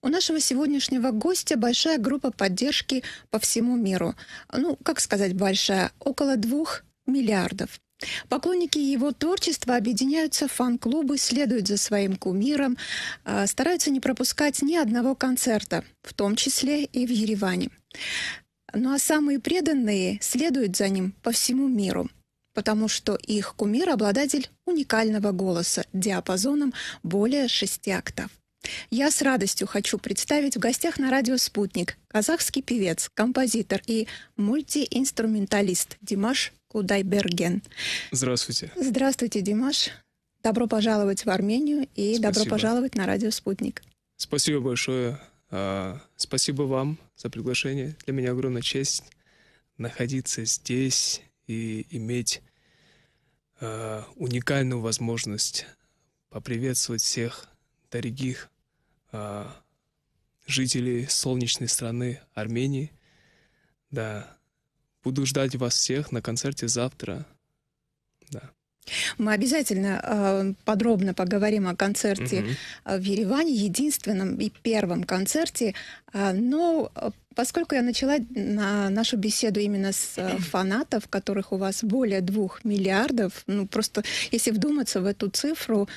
У нашего сегодняшнего гостя большая группа поддержки по всему миру. Ну, как сказать большая? Около двух миллиардов. Поклонники его творчества объединяются в фан-клубы, следуют за своим кумиром, а, стараются не пропускать ни одного концерта, в том числе и в Ереване. Ну а самые преданные следуют за ним по всему миру, потому что их кумир – обладатель уникального голоса диапазоном более шести октав. Я с радостью хочу представить в гостях на радио «Спутник» казахский певец, композитор и мультиинструменталист Димаш Кудайберген. Здравствуйте. Здравствуйте, Димаш. Добро пожаловать в Армению и Спасибо. добро пожаловать на радио «Спутник». Спасибо большое. А, спасибо вам за приглашение. Для меня огромная честь находиться здесь и иметь а, уникальную возможность поприветствовать всех дорогих а, жителей солнечной страны Армении. Да, буду ждать вас всех на концерте завтра. Да. Мы обязательно э, подробно поговорим о концерте угу. в Ереване, единственном и первом концерте. Э, но поскольку я начала на нашу беседу именно с э, фанатов, которых у вас более двух миллиардов, ну просто если вдуматься в эту цифру,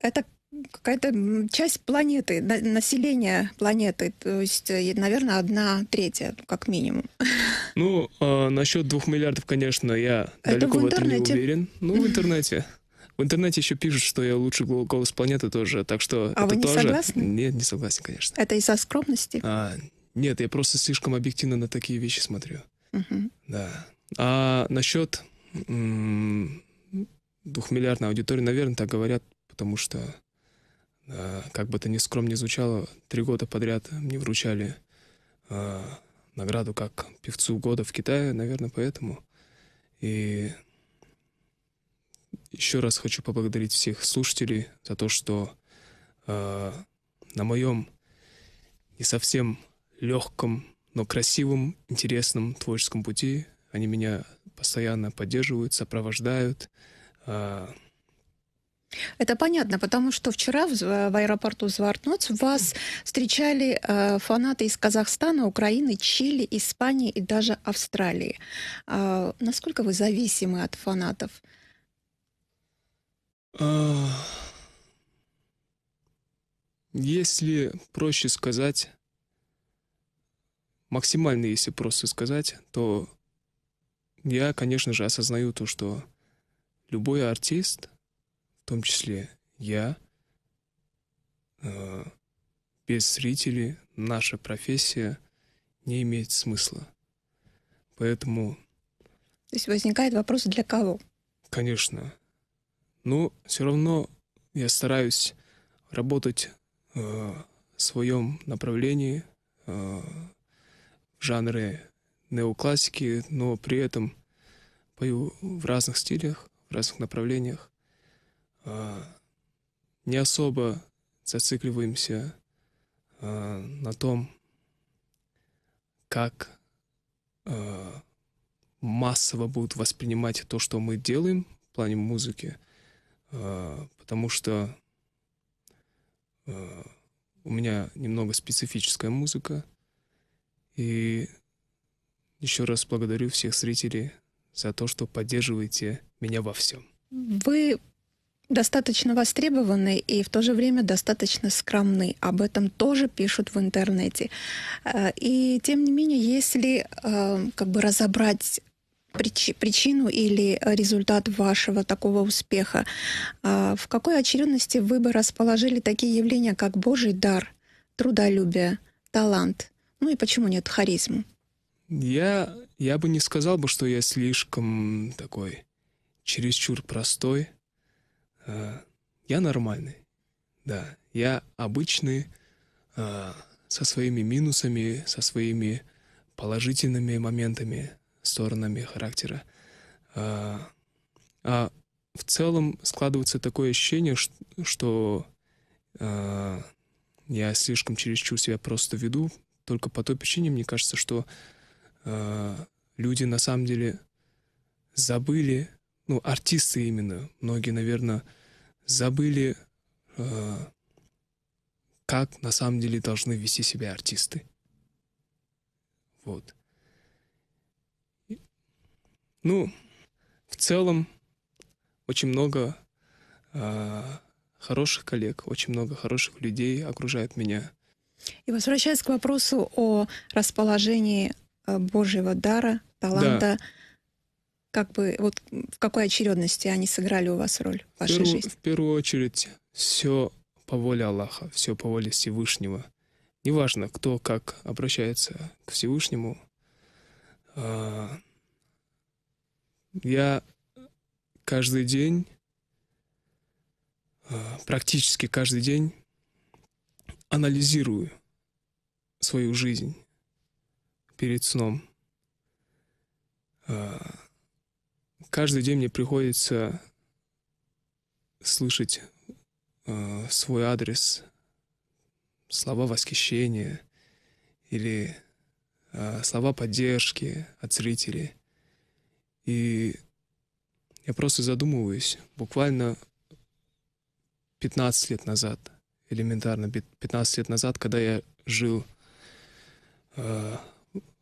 это какая-то часть планеты, население планеты, то есть, э, наверное, одна третья, ну, как минимум. Ну, э, насчет двух миллиардов, конечно, я это далеко в, в этом не уверен. Ну, в интернете. В интернете еще пишут, что я лучший голос планеты тоже, так что а это вы не тоже... согласны? Нет, не согласен, конечно. Это из-за скромности? А, нет, я просто слишком объективно на такие вещи смотрю. Угу. Да. А насчет м- двухмиллиардной аудитории, наверное, так говорят, потому что Э, как бы это ни скромно не звучало, три года подряд мне вручали э, награду как певцу года в Китае, наверное, поэтому. И еще раз хочу поблагодарить всех слушателей за то, что э, на моем не совсем легком, но красивом, интересном творческом пути они меня постоянно поддерживают, сопровождают. Э, это понятно, потому что вчера в, в аэропорту Звартноц вас встречали э, фанаты из Казахстана, Украины, Чили, Испании и даже Австралии. Э, насколько вы зависимы от фанатов? А, если проще сказать, максимально если просто сказать, то я, конечно же, осознаю то, что любой артист — в том числе я, э, без зрителей наша профессия не имеет смысла. Поэтому... То есть возникает вопрос, для кого? Конечно. Но все равно я стараюсь работать э, в своем направлении, э, в жанре неоклассики, но при этом пою в разных стилях, в разных направлениях. А, не особо зацикливаемся а, на том, как а, массово будут воспринимать то, что мы делаем в плане музыки, потому что у меня немного специфическая музыка, и еще раз благодарю всех зрителей за то, что поддерживаете меня во всем. Вы достаточно востребованы и в то же время достаточно скромны. Об этом тоже пишут в интернете. Э, и тем не менее, если э, как бы разобрать причину или результат вашего такого успеха. Э, в какой очередности вы бы расположили такие явления, как Божий дар, трудолюбие, талант, ну и почему нет харизмы? Я, я бы не сказал бы, что я слишком такой чересчур простой. Э, я нормальный, да, я обычный, э, со своими минусами, со своими положительными моментами, сторонами характера. Э, а в целом складывается такое ощущение, что я слишком чересчур себя просто веду, только по той причине, мне кажется, что люди на самом деле забыли ну, артисты именно, многие, наверное, забыли, э, как на самом деле должны вести себя артисты. Вот. Ну, в целом, очень много э, хороших коллег, очень много хороших людей окружает меня. И возвращаясь к вопросу о расположении э, Божьего дара, таланта, да. Как бы вот в какой очередности они сыграли у вас роль в вашей в первую, жизни? В первую очередь все по воле Аллаха, все по воле Всевышнего. Неважно, кто как обращается к Всевышнему. А, я каждый день, а, практически каждый день анализирую свою жизнь перед сном. А, каждый день мне приходится слышать э, свой адрес, слова восхищения или э, слова поддержки от зрителей. И я просто задумываюсь, буквально 15 лет назад, элементарно 15 лет назад, когда я жил э,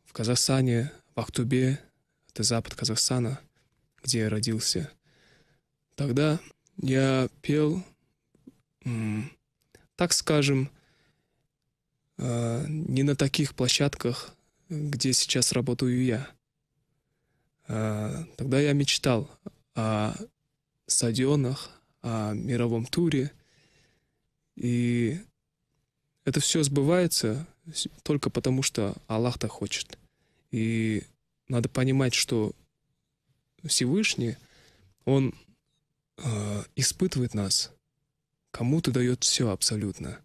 в Казахстане, в Ахтубе, это запад Казахстана – где я родился. Тогда я пел, так скажем, а, не на таких площадках, где сейчас работаю я. А, тогда я мечтал о стадионах, о мировом туре. И это все сбывается только потому, что Аллах так хочет. И надо понимать, что Всевышний, он э, испытывает нас. Кому-то дает все абсолютно.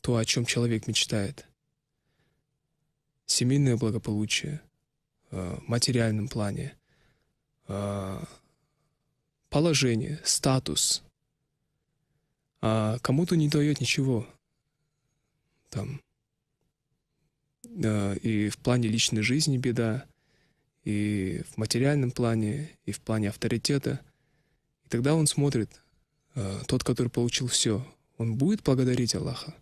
То, о чем человек мечтает. Семейное благополучие э, в материальном плане. Э, положение, статус. А кому-то не дает ничего. Там. Э, и в плане личной жизни беда и в материальном плане, и в плане авторитета. И тогда он смотрит, э, тот, который получил все, он будет благодарить Аллаха.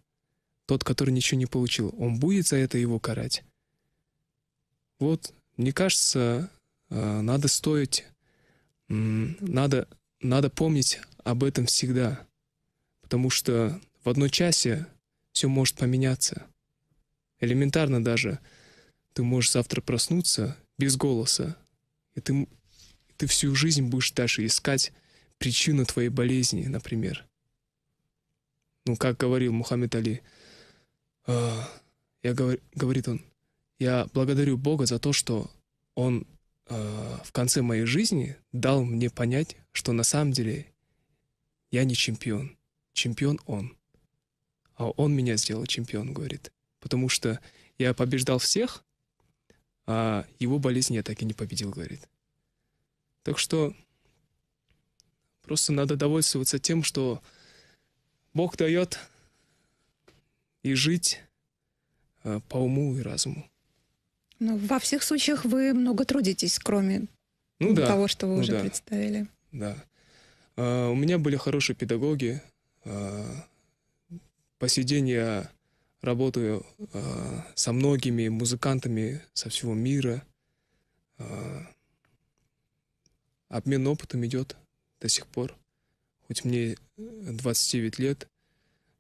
Тот, который ничего не получил, он будет за это его карать. Вот, мне кажется, э, надо стоить, э, надо, надо помнить об этом всегда, потому что в одно часе все может поменяться. Элементарно даже. Ты можешь завтра проснуться без голоса. И ты, ты всю жизнь будешь дальше искать причину твоей болезни, например. Ну, как говорил Мухаммед Али, э, я говор, говорит он, я благодарю Бога за то, что Он э, в конце моей жизни дал мне понять, что на самом деле я не чемпион. Чемпион Он. А Он меня сделал чемпион, говорит. Потому что я побеждал всех, а его болезнь я так и не победил, говорит. Так что просто надо довольствоваться тем, что Бог дает и жить а, по уму и разуму. Ну, во всех случаях вы много трудитесь, кроме ну, да. того, что вы ну, уже да. представили. Да. А, у меня были хорошие педагоги. Э, а, посидения работаю э, со многими музыкантами со всего мира. Э, обмен опытом идет до сих пор. Хоть мне 29 лет,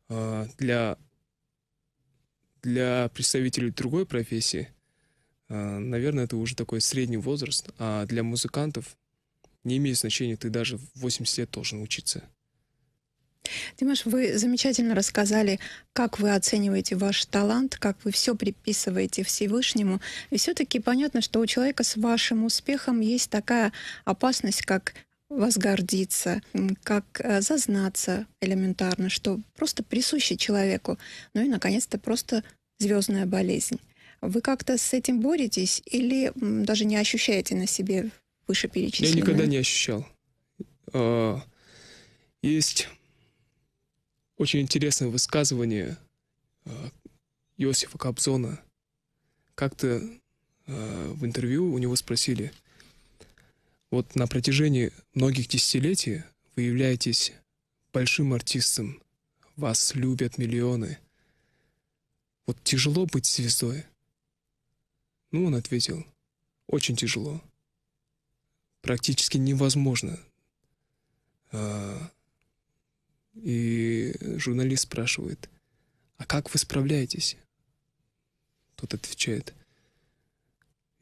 э, для, для представителей другой профессии, э, наверное, это уже такой средний возраст, а для музыкантов не имеет значения, ты даже в 80 лет должен учиться. Димаш, вы замечательно рассказали, как вы оцениваете ваш талант, как вы все приписываете Всевышнему. И все-таки понятно, что у человека с вашим успехом есть такая опасность, как возгордиться, как э, зазнаться элементарно, что просто присуще человеку. Ну и, наконец-то, просто звездная болезнь. Вы как-то с этим боретесь или даже не ощущаете на себе вышеперечисленное? Я никогда не ощущал. А, есть очень интересное высказывание э, Иосифа Кобзона. Как-то э, в интервью у него спросили, вот на протяжении многих десятилетий вы являетесь большим артистом, вас любят миллионы. Вот тяжело быть звездой? Ну, он ответил, очень тяжело. Практически невозможно. А, и журналист спрашивает, а как вы справляетесь? Тот отвечает,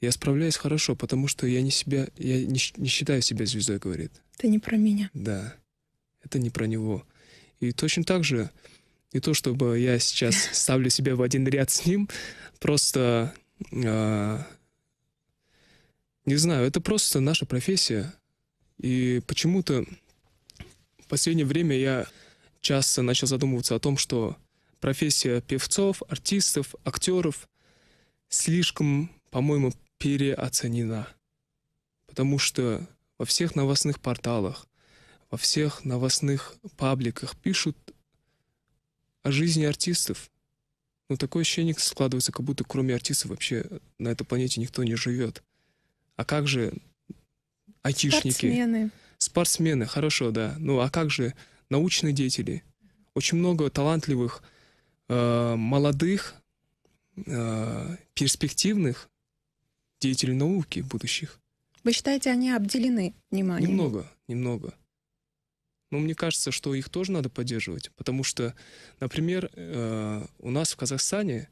я справляюсь хорошо, потому что я не себя, я не, не считаю себя звездой, говорит. Это не про меня. Да, это не про него. И точно так же, не то чтобы я сейчас ставлю себя в один ряд с ним, просто э, не знаю, это просто наша профессия. И почему-то последнее время я часто начал задумываться о том, что профессия певцов, артистов, актеров слишком, по-моему, переоценена. Потому что во всех новостных порталах, во всех новостных пабликах пишут о жизни артистов. Но такое ощущение складывается, как будто кроме артистов вообще на этой планете никто не живет. А как же айтишники? Спортсмены. Спортсмены, хорошо, да. Ну а как же научные деятели? Очень много талантливых, э, молодых, э, перспективных деятелей науки будущих. Вы считаете, они обделены вниманием? Немного, немного. Но ну, мне кажется, что их тоже надо поддерживать, потому что, например, э, у нас в Казахстане,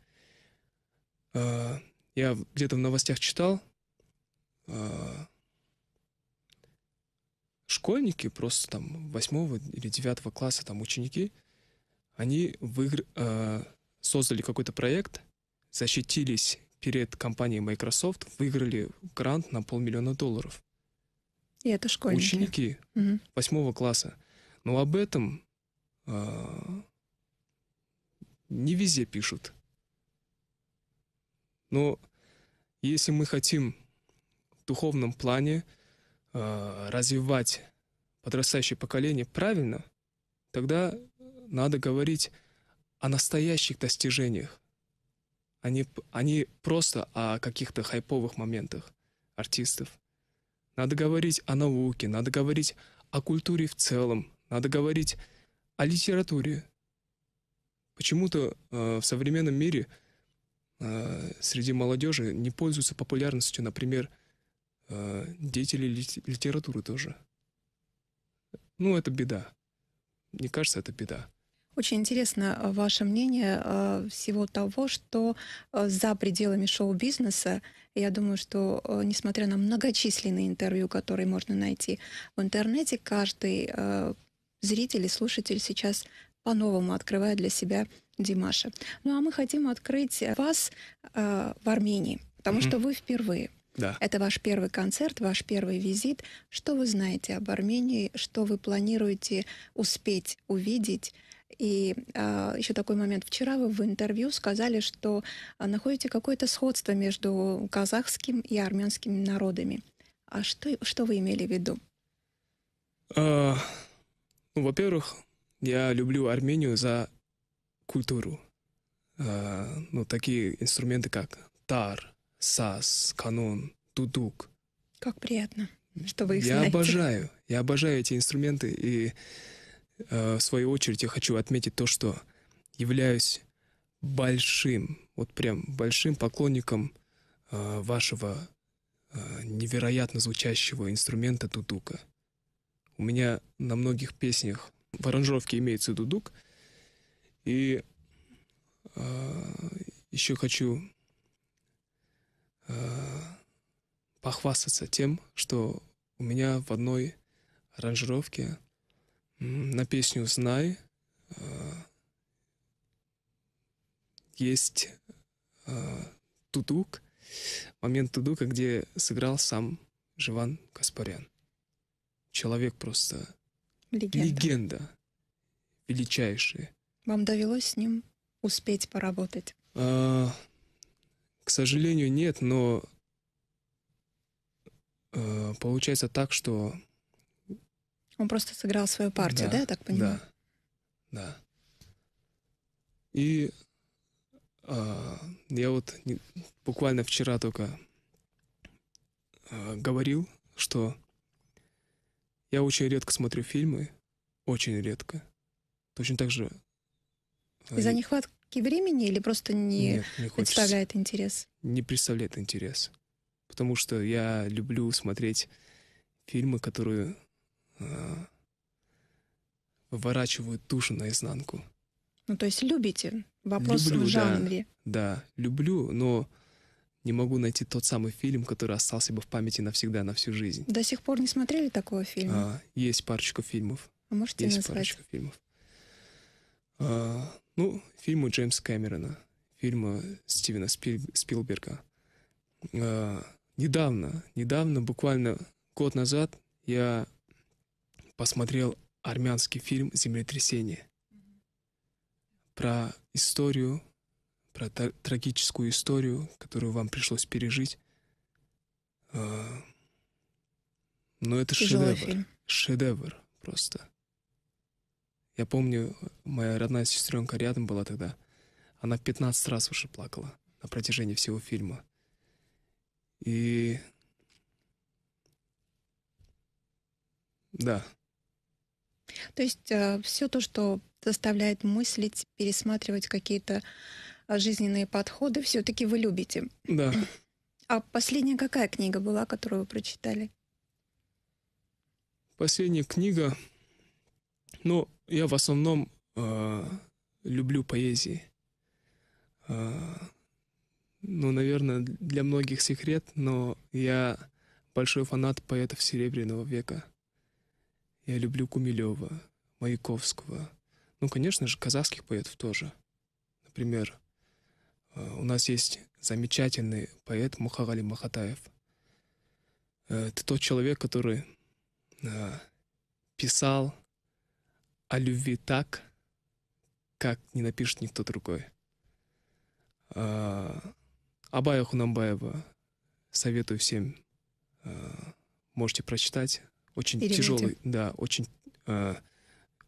э, я где-то в новостях читал, э, школьники, просто там 8 или 9 класса там ученики, они выигр... э, создали какой-то проект, защитились перед компанией Microsoft, выиграли грант на полмиллиона долларов. И это школьники? Ученики угу. 8 класса. Но об этом э, не везде пишут. Но если мы хотим в духовном плане э, развивать подрастающее поколение правильно, тогда надо говорить о настоящих достижениях, а не, а не просто о каких-то хайповых моментах артистов. Надо говорить о науке, надо говорить о культуре в целом, надо говорить о литературе. Почему-то э, в современном мире э, среди молодежи не пользуются популярностью, например, Э, деятели литературы тоже. Ну, это беда. Мне кажется, это беда. Очень интересно э, ваше мнение э, всего того, что за пределами шоу-бизнеса, я думаю, что несмотря на многочисленные интервью, которые можно найти в интернете, каждый зритель и слушатель сейчас по-новому открывает для себя Димаша. Ну а мы хотим открыть вас в Армении, потому mm-hmm. что вы впервые да. Это ваш первый концерт, ваш первый визит. Что вы знаете об Армении? Что вы планируете успеть увидеть? И а, еще такой момент. Вчера вы в интервью сказали, что а, находите какое-то сходство между казахским и армянскими народами. А что, что вы имели в виду? А, ну, во-первых, я люблю Армению за культуру. А, ну, такие инструменты, как тар, САС, канон, тутук. Как приятно, что вы их Я знаете. обожаю, я обожаю эти инструменты, и э, в свою очередь я хочу отметить то, что являюсь большим, вот прям большим поклонником э, вашего э, невероятно звучащего инструмента тутука. У меня на многих песнях в аранжировке имеется дудук, и э, еще хочу э, похвастаться тем, что у меня в одной аранжировке на песню «Знай» э, есть э, тудук, момент тудука, где сыграл сам Живан Каспарян. Человек просто... Легенда. Легенда. Величайший. Вам довелось с ним успеть поработать? Э, к сожалению, нет, но э, получается так, что... Он просто сыграл свою партию, да, да я так понимаю? Да, да. И э, я вот не, буквально вчера только э, говорил, что я очень редко смотрю фильмы, очень редко. Точно так же... Из-за нехватки и времени или просто не, Нет, не хочется. представляет интерес? Не представляет интерес. Потому что я люблю смотреть фильмы, которые э, выворачивают душу наизнанку. Ну, то есть любите? Вопрос люблю, в жанре. Да, да, люблю, но не могу найти тот самый фильм, который остался бы в памяти навсегда, на всю жизнь. До сих пор не смотрели такого фильма? А, есть парочка фильмов. А можете есть назвать? парочка фильмов. А, ну, фильмы Джеймса Кэмерона, фильмы Стивена Спиль... Спилберга. А, недавно, недавно, буквально год назад, я посмотрел армянский фильм «Землетрясение» про историю, про трагическую историю, которую вам пришлось пережить. А, но это Тяжелый шедевр. Фильм. Шедевр просто. Я помню, моя родная сестренка рядом была тогда. Она 15 раз уже плакала на протяжении всего фильма. И... Да. То есть э, все то, что заставляет мыслить, пересматривать какие-то э, жизненные подходы, все-таки вы любите. Да. А последняя какая книга была, которую вы прочитали? Последняя книга, ну, я в основном э, люблю поэзии. Э, ну, наверное, для многих секрет, но я большой фанат поэтов Серебряного века. Я люблю Кумилева, Маяковского. Ну, конечно же, казахских поэтов тоже. Например, э, у нас есть замечательный поэт Мухагали Махатаев. Э, это тот человек, который э, писал о любви так, как не напишет никто другой. А, Абая Хунамбаева советую всем, а, можете прочитать. Очень Переведем. тяжелый, да, очень... А,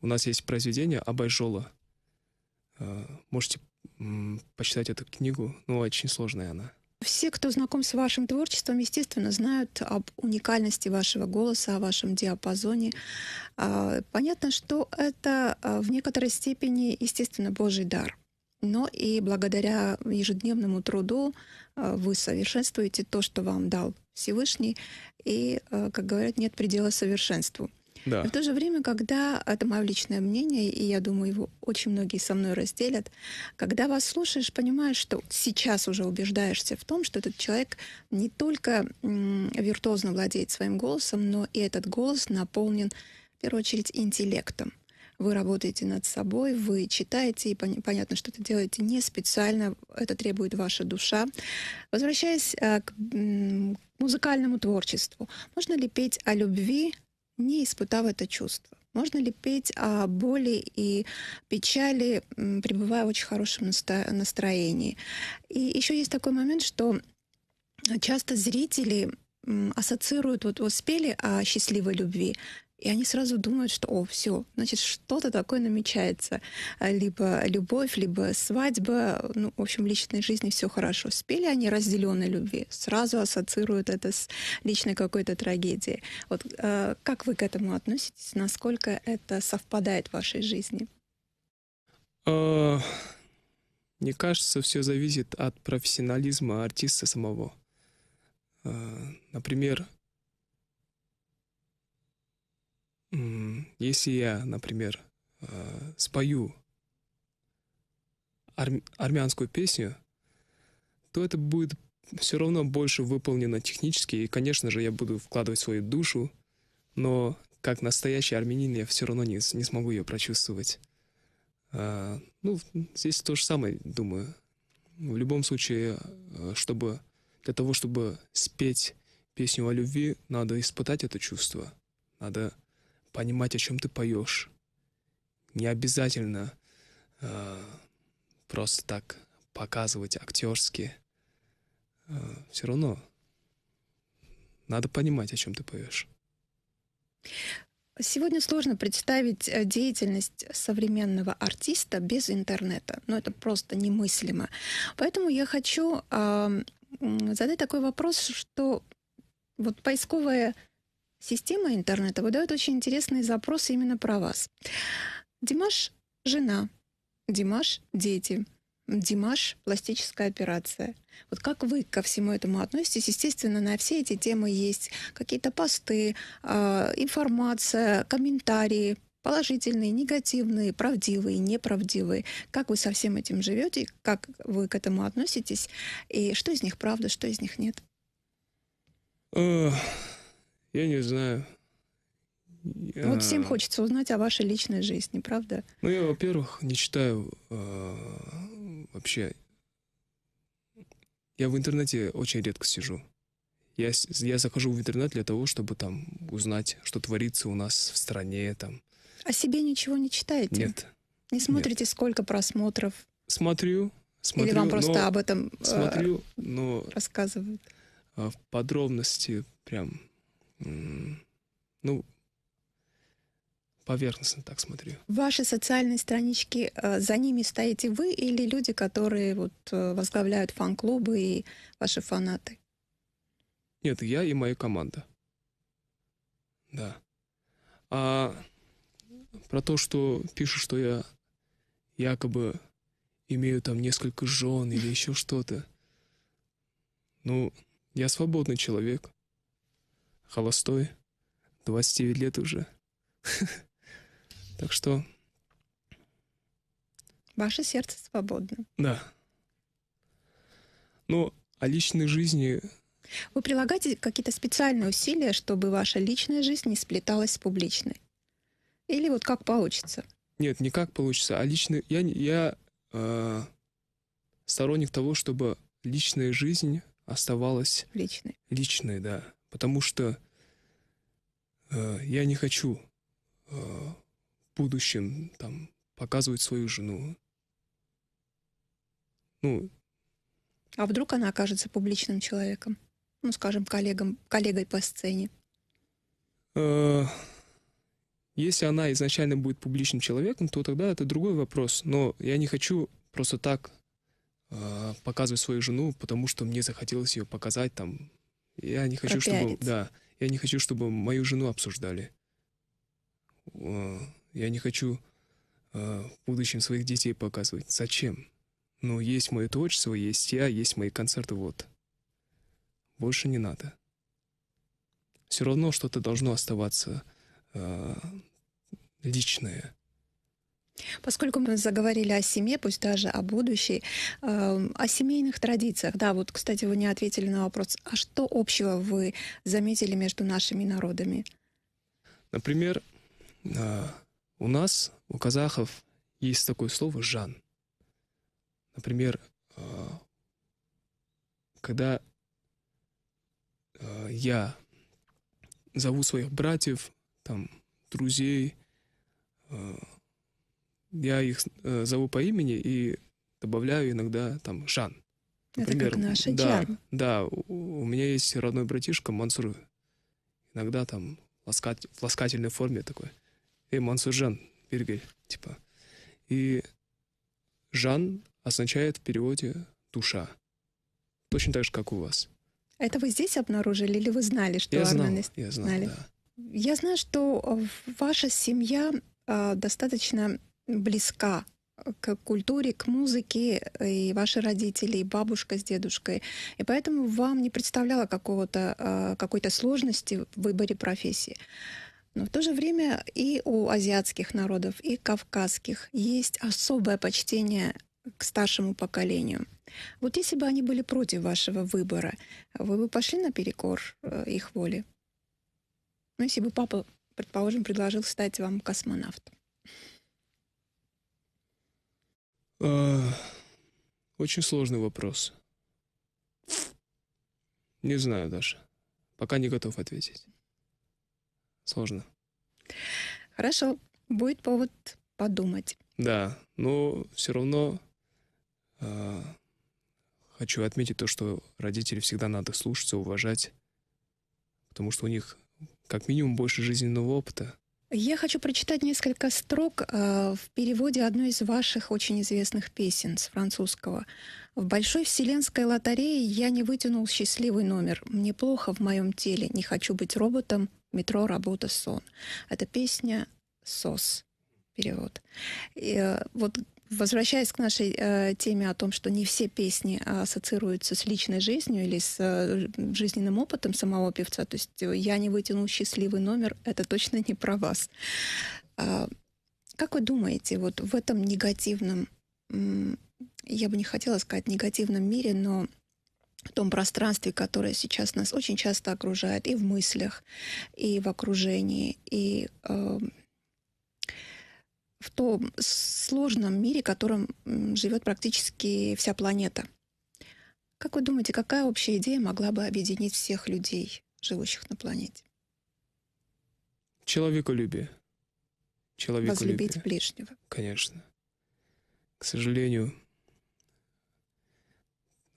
у нас есть произведение Абайжола. Можете почитать эту книгу, но ну, очень сложная она. Все, кто знаком с вашим творчеством, естественно, знают об уникальности вашего голоса, о вашем диапазоне. А, понятно, что это а, в некоторой степени, естественно, Божий дар. Но и благодаря ежедневному труду а, вы совершенствуете то, что вам дал Всевышний, и, как говорят, нет предела совершенству. Да. Но в то же время, когда, а, это мое личное мнение, и я думаю, его очень многие со мной разделят, когда вас слушаешь, понимаешь, что сейчас уже убеждаешься в том, что этот человек не только виртуозно владеет своим голосом, но и этот голос наполнен, в первую очередь, интеллектом вы работаете над собой, вы читаете, и пон- понятно, что это делаете не специально, это требует ваша душа. Возвращаясь э, к музыкальному творчеству, можно ли петь о любви, не испытав это чувство? Можно ли петь о боли и печали, пребывая в очень хорошем настроении? И еще есть такой момент, что часто зрители ассоциируют, вот, вот спели о счастливой любви, и они сразу думают, что, о, все, значит, что-то такое намечается. А, либо любовь, либо свадьба, ну, в общем, в личной жизни все хорошо. Спели они разделенной любви, сразу ассоциируют это с личной какой-то трагедией. Вот э, как вы к этому относитесь? Насколько это совпадает в вашей жизни? А, мне кажется, все зависит от профессионализма артиста самого. Например, если я, например, э, спою армянскую песню, то это будет все равно больше выполнено технически, и, конечно же, я буду вкладывать свою душу, но как настоящий армянин я все равно не, не смогу ее прочувствовать. А, ну, здесь то же самое, думаю. В любом случае, э, чтобы для того, чтобы спеть песню о любви, надо испытать это чувство. Надо понимать, о чем ты поешь. Не обязательно э, просто так показывать актерски. Э, все равно надо понимать, о чем ты поешь. Сегодня сложно представить э, деятельность современного артиста без интернета. Ну, это просто немыслимо. Поэтому я хочу э, задать такой вопрос, что вот поисковая система интернета выдает очень интересные запросы именно про вас. Димаш – жена, Димаш – дети, Димаш – пластическая операция. Вот как вы ко всему этому относитесь? Естественно, на все эти темы есть какие-то посты, а, информация, комментарии, положительные, негативные, правдивые, неправдивые. Как вы со всем этим живете, как вы к этому относитесь, и что из них правда, что из них нет? Э, я не знаю. Ну вот а. всем хочется узнать о вашей личной жизни, правда? Ну, я, во-первых, не читаю э, вообще. Я в интернете очень редко сижу. Я, я захожу в интернет для того, чтобы там узнать, что творится у нас в стране. Там. О себе ничего не читаете? Нет. Не смотрите, Нет. сколько просмотров? Смотрю. смотрю Или вам просто но... об этом э, смотрю, но... рассказывают? В подробности прям ну, поверхностно так смотрю. Ваши социальные странички, э, за ними стоите вы или люди, которые вот э, возглавляют фан-клубы и ваши фанаты? Нет, я и моя команда. Да. А про то, что пишут, что я якобы имею там несколько жен или еще что-то. Ну, я свободный человек холостой, 29 лет уже. Так что... Ваше сердце свободно. Да. Ну, о личной жизни... Вы прилагаете какие-то специальные усилия, чтобы ваша личная жизнь не сплеталась с публичной? Или вот как получится? Нет, не как получится, а личный... Я, я э, сторонник того, чтобы личная жизнь оставалась... Личной. Личной, да потому что э, я не хочу э, в будущем там, показывать свою жену. Ну, а вдруг она окажется публичным человеком? Ну, скажем, коллегам, коллегой по сцене. Э, если она изначально будет публичным человеком, то тогда это другой вопрос. Но я не хочу просто так э, показывать свою жену, потому что мне захотелось ее показать там я не хочу, чтобы... Да, я не хочу, чтобы мою жену обсуждали. Я не хочу э, в будущем своих детей показывать. Зачем? Ну, есть мое творчество, есть я, есть мои концерты, вот. Больше не надо. Все равно что-то должно оставаться э, личное. Поскольку мы заговорили о семье, пусть даже о будущей, э, о семейных традициях. Да, вот, кстати, вы не ответили на вопрос, а что общего вы заметили между нашими народами? Например, э, у нас, у казахов, есть такое слово «жан». Например, э, когда э, я зову своих братьев, там, друзей, э, я их э, зову по имени и добавляю иногда там Жан. Например, Это как наша да, Джан. Да, у, у меня есть родной братишка Мансур. Иногда там ласкать, в ласкательной форме такой. Эй, Жан Биргель, типа. И Жан означает в переводе душа. Точно так же, как у вас. Это вы здесь обнаружили или вы знали, что я знал, знали? Я знал, да. Я знаю, что э, ваша семья э, достаточно близка э, к культуре, к музыке, э, и ваши родители, и бабушка с дедушкой. И поэтому вам не представляло какого-то, э, какой-то сложности в выборе профессии. Но в то же время и у азиатских народов, и кавказских есть особое почтение к старшему поколению. Вот если бы они были против вашего выбора, вы бы пошли на перекор их воли? Ну, если бы папа, предположим, предложил стать вам космонавтом. А, очень сложный вопрос. Не знаю даже. Пока не готов ответить. Сложно. Хорошо. Будет повод подумать. Да, но все равно э, хочу отметить то, что родители всегда надо слушаться, уважать, потому что у них как минимум больше жизненного опыта, я хочу прочитать несколько строк э, в переводе одной из ваших очень известных песен с французского. «В большой вселенской лотерее я не вытянул счастливый номер. Мне плохо в моем теле, не хочу быть роботом. Метро, работа, сон». Это песня «Сос». Перевод. И, э, вот Возвращаясь к нашей э, теме о том, что не все песни а, ассоциируются с личной жизнью или с э, жизненным опытом самого певца, то есть э, я не вытянул счастливый номер, это точно не про вас. Э, как вы думаете, вот в этом негативном, я бы не хотела сказать негативном мире, но в том пространстве, которое сейчас нас очень часто окружает и в мыслях, и в окружении, и э, в том сложном мире, в котором живет практически вся планета. Как вы думаете, какая общая идея могла бы объединить всех людей, живущих на планете? Человеколюбие. Человеколюбие. Возлюбить ближнего. Конечно. К сожалению,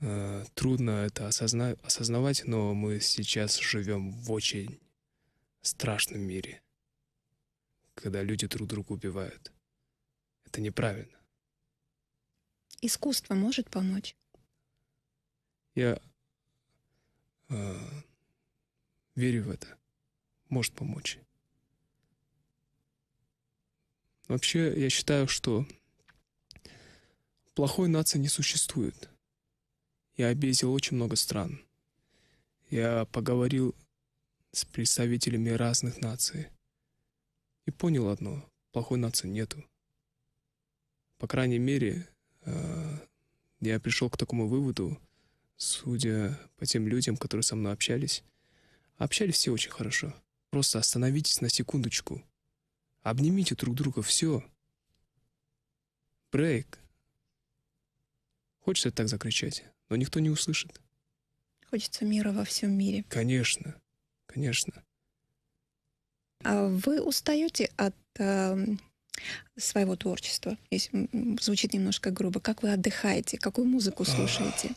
э, трудно это осозна- осознавать, но мы сейчас живем в очень страшном мире, когда люди друг друга убивают. Это неправильно. Искусство может помочь? Я э, верю в это. Может помочь. Вообще, я считаю, что плохой нации не существует. Я обезил очень много стран. Я поговорил с представителями разных наций. И понял одно. Плохой нации нету. По крайней мере, э, я пришел к такому выводу, судя по тем людям, которые со мной общались. Общались все очень хорошо. Просто остановитесь на секундочку. Обнимите друг друга, все. Брейк. Хочется так закричать, но никто не услышит. Хочется мира во всем мире. Конечно, конечно. А вы устаете от эм, своего творчества? Если звучит немножко грубо. Как вы отдыхаете? Какую музыку а. слушаете?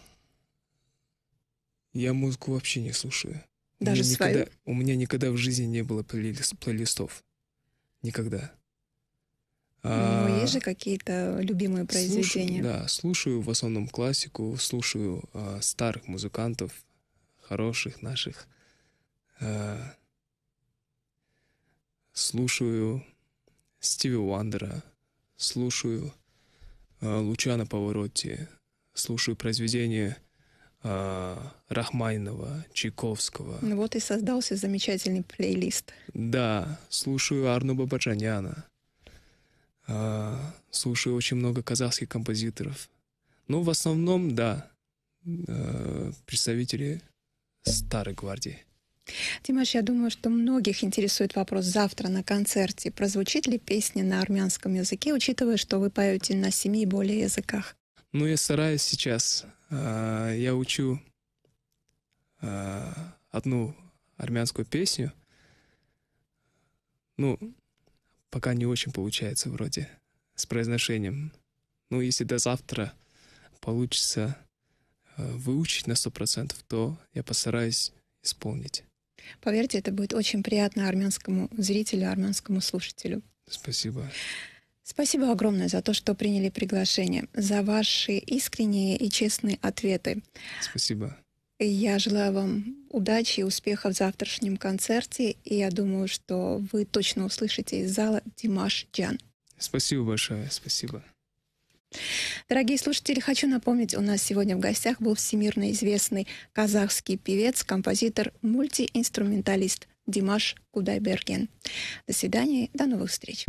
Я музыку вообще не слушаю. Даже у свою? у меня никогда в жизни не было плейлист, плейлистов. Никогда. Ну, а... У есть же какие-то любимые произведения? Слушаю, да, слушаю в основном классику, слушаю а, старых музыкантов, хороших наших. А, слушаю Стиви Уандера, слушаю э, Лучана Поворотти, слушаю произведения э, Рахманинова, Чайковского. Ну вот и создался замечательный плейлист. Да, слушаю Арну Бабаджаняна, э, слушаю очень много казахских композиторов. Ну в основном, да, э, представители старой гвардии. Тимаш, я думаю, что многих интересует вопрос завтра на концерте. Прозвучит ли песня на армянском языке, учитывая, что вы поете на семи и более языках? Ну, я стараюсь сейчас. А, я учу а, одну армянскую песню. Ну, пока не очень получается вроде с произношением. Ну, если до завтра получится э, выучить на сто процентов, то я постараюсь исполнить. Поверьте, это будет очень приятно армянскому зрителю, армянскому слушателю. Спасибо. Спасибо огромное за то, что приняли приглашение, за ваши искренние и честные ответы. Спасибо. Я желаю вам удачи и успехов в завтрашнем концерте, и я думаю, что вы точно услышите из зала Димаш Джан. Спасибо большое, спасибо. Дорогие слушатели, хочу напомнить, у нас сегодня в гостях был всемирно известный казахский певец, композитор, мультиинструменталист Димаш Кудайберген. До свидания, до новых встреч.